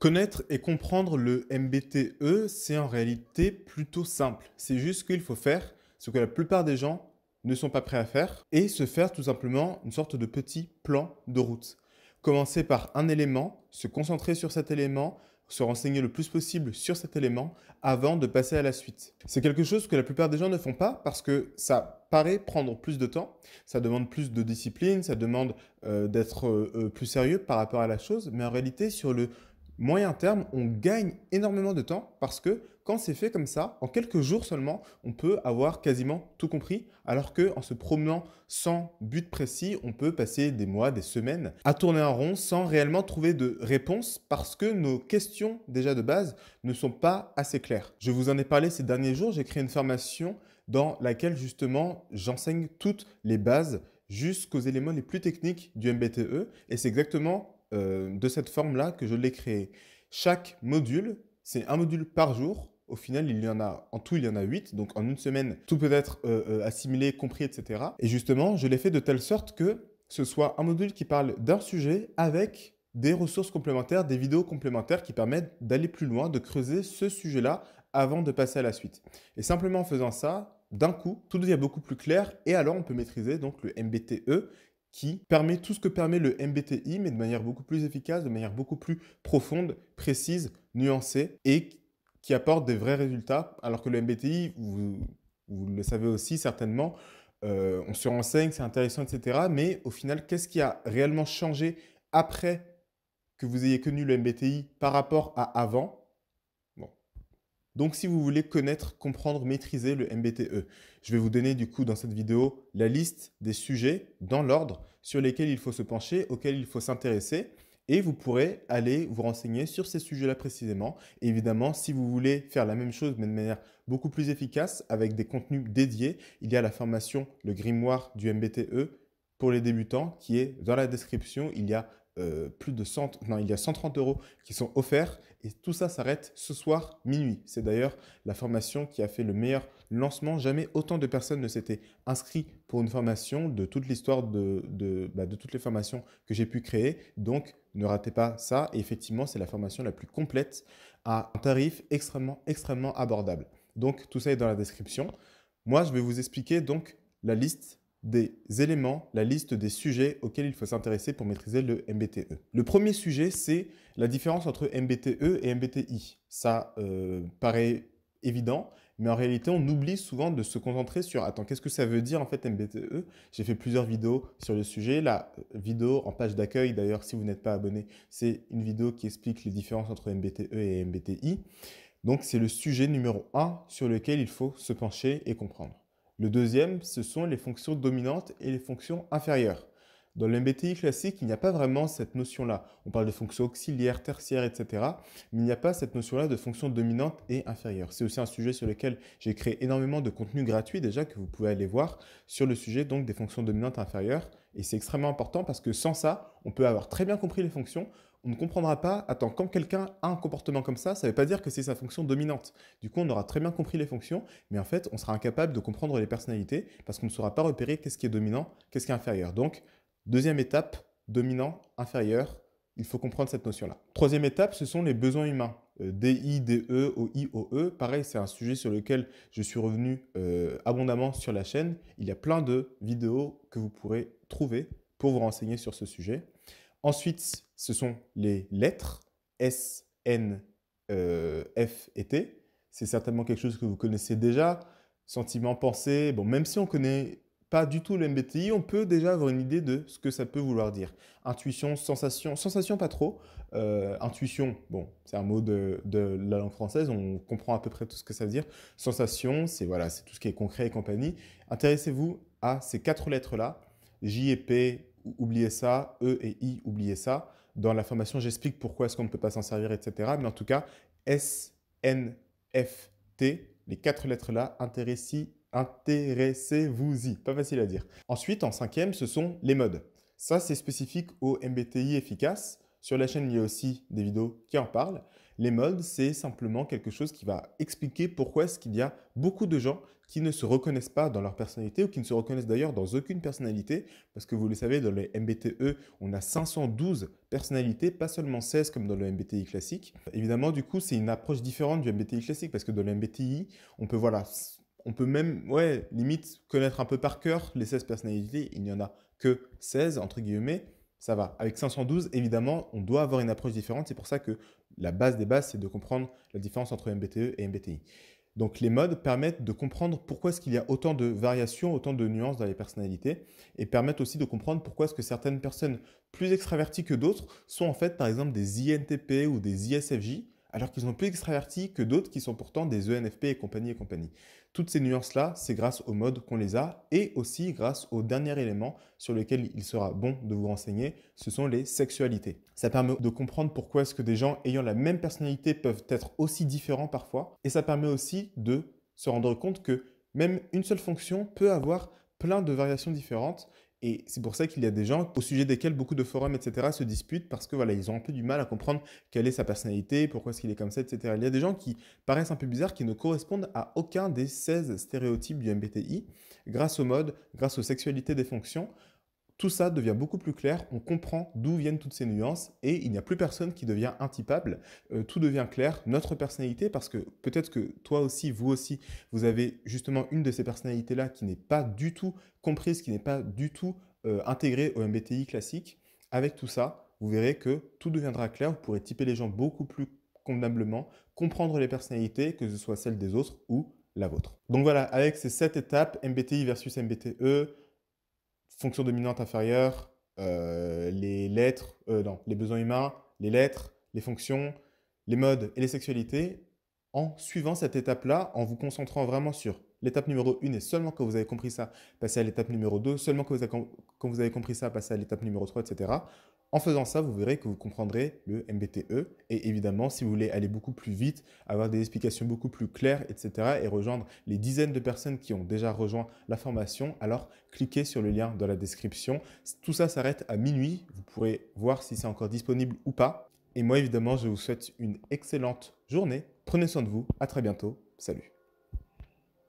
Connaître et comprendre le MBTE, c'est en réalité plutôt simple. C'est juste qu'il faut faire ce que la plupart des gens ne sont pas prêts à faire et se faire tout simplement une sorte de petit plan de route. Commencer par un élément, se concentrer sur cet élément, se renseigner le plus possible sur cet élément avant de passer à la suite. C'est quelque chose que la plupart des gens ne font pas parce que ça paraît prendre plus de temps, ça demande plus de discipline, ça demande euh, d'être euh, euh, plus sérieux par rapport à la chose, mais en réalité sur le moyen terme, on gagne énormément de temps parce que quand c'est fait comme ça, en quelques jours seulement, on peut avoir quasiment tout compris, alors que en se promenant sans but précis, on peut passer des mois, des semaines à tourner en rond sans réellement trouver de réponse parce que nos questions déjà de base ne sont pas assez claires. Je vous en ai parlé ces derniers jours, j'ai créé une formation dans laquelle justement j'enseigne toutes les bases jusqu'aux éléments les plus techniques du MBTE et c'est exactement euh, de cette forme-là que je l'ai créé. Chaque module, c'est un module par jour. Au final, il y en a, en tout, il y en a huit. Donc, en une semaine, tout peut être euh, euh, assimilé, compris, etc. Et justement, je l'ai fait de telle sorte que ce soit un module qui parle d'un sujet avec des ressources complémentaires, des vidéos complémentaires qui permettent d'aller plus loin, de creuser ce sujet-là avant de passer à la suite. Et simplement en faisant ça, d'un coup, tout devient beaucoup plus clair et alors on peut maîtriser donc le MBTE qui permet tout ce que permet le MBTI, mais de manière beaucoup plus efficace, de manière beaucoup plus profonde, précise, nuancée, et qui apporte des vrais résultats, alors que le MBTI, vous, le savez aussi certainement, euh, on se renseigne, c'est intéressant, etc. Mais au final, qu'est-ce qui a réellement changé après que vous ayez connu le MBTI par rapport à avant donc si vous voulez connaître, comprendre, maîtriser le MBTE, je vais vous donner du coup dans cette vidéo la liste des sujets dans l'ordre sur lesquels il faut se pencher, auxquels il faut s'intéresser. Et vous pourrez aller vous renseigner sur ces sujets-là précisément. évidemment, si vous voulez faire la même chose, mais de manière beaucoup plus efficace, avec des contenus dédiés, il y a la formation Le Grimoire du MBTE pour les débutants qui est dans la description. Il y a euh, plus de 100, non, il y a 130 euros qui sont offerts et tout ça s'arrête ce soir minuit. C'est d'ailleurs la formation qui a fait le meilleur lancement. Jamais autant de personnes ne s'étaient inscrites pour une formation de toute l'histoire de, bah, toutes les formations que j'ai pu créer. Donc, ne ratez pas ça. effectivement, c'est la formation la plus complète à un tarif extrêmement, extrêmement abordable. Donc, tout ça est dans la description. Moi, je vais vous expliquer donc la liste des éléments, la liste des sujets auxquels il faut s'intéresser pour maîtriser le MBTE. Le premier sujet, c'est la différence entre MBTE et MBTI. Ça euh, paraît évident, mais en réalité, on oublie souvent de se concentrer sur attends, qu'est-ce que ça veut dire en fait MBTE J'ai fait plusieurs vidéos sur le sujet. La euh, vidéo en page d'accueil, d'ailleurs, si vous n'êtes pas abonné, c'est une vidéo qui explique les différences entre MBTE et MBTI. Donc, c'est le sujet numéro un sur lequel il faut se pencher et comprendre. Le deuxième, ce sont les fonctions dominantes et les fonctions inférieures. Dans le MBTI classique, il n'y a pas vraiment cette notion-là. On parle de fonctions auxiliaires, tertiaires, etc. Mais il n'y a pas cette notion-là de fonctions dominantes et inférieure. C'est aussi un sujet sur lequel j'ai créé énormément de contenu gratuit déjà que vous pouvez aller voir sur le sujet donc des fonctions dominantes et inférieures. Et c'est extrêmement important parce que sans ça, on peut avoir très bien compris les fonctions. On ne comprendra pas, attends, quand quelqu'un a un comportement comme ça, ça ne veut pas dire que c'est sa fonction dominante. Du coup, on aura très bien compris les fonctions, mais en fait, on sera incapable de comprendre les personnalités parce qu'on ne saura pas repérer qu'est-ce qui est dominant, qu'est-ce qui est inférieur. Donc, deuxième étape, dominant, inférieur, il faut comprendre cette notion-là. Troisième étape, ce sont les besoins humains. Euh, D-I-D-E o I-O-E. Pareil, c'est un sujet sur lequel je suis revenu euh, abondamment sur la chaîne. Il y a plein de vidéos que vous pourrez trouver pour vous renseigner sur ce sujet. Ensuite, ce sont les lettres S, N, euh, F et T. C'est certainement quelque chose que vous connaissez déjà. Sentiment, pensée, bon, même si on connaît pas du tout le MBTI, on peut déjà avoir une idée de ce que ça peut vouloir dire. Intuition, sensation, sensation pas trop. Euh, intuition, bon, c'est un mot de, la langue française, on comprend à peu près tout ce que ça veut dire. Sensation, c'est voilà, c'est tout ce qui est concret et compagnie. Intéressez-vous à ces quatre lettres-là. J et P, oubliez ça. E et I, oubliez ça. Dans la formation, j'explique pourquoi est-ce qu'on ne peut pas s'en servir, etc. Mais en tout cas, S, N, F, T, les quatre lettres-là, intéressez Intéressez-vous-y. Pas facile à dire. Ensuite, en cinquième, ce sont les modes. Ça, c'est spécifique au MBTI efficace. Sur la chaîne, il y a aussi des vidéos qui en parlent. Les modes, c'est simplement quelque chose qui va expliquer pourquoi est-ce qu'il y a beaucoup de gens qui ne se reconnaissent pas dans leur personnalité ou qui ne se reconnaissent d'ailleurs dans aucune personnalité. Parce que vous le savez, dans le MBTE, on a 512 personnalités, pas seulement 16 comme dans le MBTI classique. Évidemment, du coup, c'est une approche différente du MBTI classique parce que dans le MBTI, on peut, voilà, on peut même, ouais, limite connaître un peu par cœur les 16 personnalités. Il n'y en a que 16, entre guillemets. Ça va. Avec 512, évidemment, on doit avoir une approche différente. C'est pour ça que la base des bases, c'est de comprendre la différence entre MBTE et MBTI. Donc les modes permettent de comprendre pourquoi est-ce qu'il y a autant de variations, autant de nuances dans les personnalités, et permettent aussi de comprendre pourquoi est-ce que certaines personnes plus extraverties que d'autres sont en fait par exemple des INTP ou des ISFJ, alors qu'ils sont plus extravertis que d'autres qui sont pourtant des ENFP et compagnie et compagnie. Toutes ces nuances-là, c'est grâce au mode qu'on les a et aussi grâce au dernier élément sur lequel il sera bon de vous renseigner, ce sont les sexualités. Ça permet de comprendre pourquoi est-ce que des gens ayant la même personnalité peuvent être aussi différents parfois et ça permet aussi de se rendre compte que même une seule fonction peut avoir plein de variations différentes et c'est pour ça qu'il y a des gens au sujet desquels beaucoup de forums, etc., se disputent parce que voilà, ils ont un peu du mal à comprendre quelle est sa personnalité, pourquoi est-ce qu'il est comme ça, etc. Il y a des gens qui paraissent un peu bizarres, qui ne correspondent à aucun des 16 stéréotypes du MBTI, grâce au mode, grâce aux sexualités des fonctions, tout ça devient beaucoup plus clair, on comprend d'où viennent toutes ces nuances et il n'y a plus personne qui devient intypable, euh, tout devient clair, notre personnalité, parce que peut-être que toi aussi, vous aussi, vous avez justement une de ces personnalités-là qui n'est pas du tout comprise, qui n'est pas du tout euh, intégrée au MBTI classique. Avec tout ça, vous verrez que tout deviendra clair, vous pourrez typer les gens beaucoup plus convenablement, comprendre les personnalités, que ce soit celles des autres ou la vôtre. Donc voilà, avec ces sept étapes, MBTI versus MBTE, fonction dominante inférieure, euh, les lettres, euh, non, les besoins humains, les lettres, les fonctions, les modes et les sexualités, en suivant cette étape-là, en vous concentrant vraiment sur L'étape numéro 1 est seulement quand vous avez compris ça, passez à l'étape numéro 2, seulement quand vous avez, compris ça, passez à l'étape numéro 3, etc. En faisant ça, vous verrez que vous comprendrez le MBTE. Et évidemment, si vous voulez aller beaucoup plus vite, avoir des explications beaucoup plus claires, etc., et rejoindre les dizaines de personnes qui ont déjà rejoint la formation, alors cliquez sur le lien dans la description. Tout ça s'arrête à minuit. Vous pourrez voir si c'est encore disponible ou pas. Et moi, évidemment, je vous souhaite une excellente journée. Prenez soin de vous. À très bientôt. Salut.